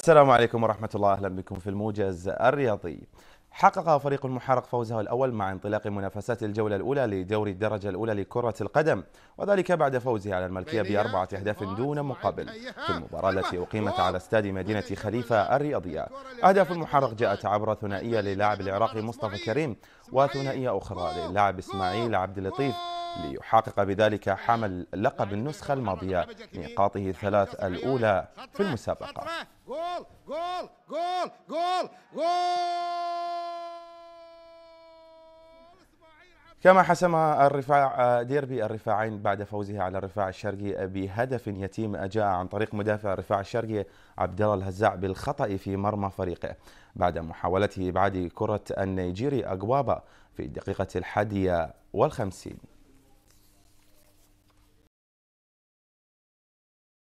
السلام عليكم ورحمة الله أهلا بكم في الموجز الرياضي حقق فريق المحرق فوزه الأول مع انطلاق منافسات الجولة الأولى لدوري الدرجة الأولى لكرة القدم وذلك بعد فوزه على الملكية بأربعة أهداف دون مقابل في المباراة التي أقيمت على استاد مدينة خليفة الرياضية أهداف المحرق جاءت عبر ثنائية للاعب العراقي مصطفى كريم وثنائية أخرى للاعب إسماعيل عبد اللطيف ليحقق بذلك حمل لقب النسخة الماضية نقاطه الثلاث الأولى في المسابقة كما حسم الرفاع ديربي الرفاعين بعد فوزه على الرفاع الشرقي بهدف يتيم جاء عن طريق مدافع الرفاع الشرقي عبد الله الهزاع بالخطا في مرمى فريقه بعد محاولته ابعاد كره النيجيري اجوابا في الدقيقه الحادية والخمسين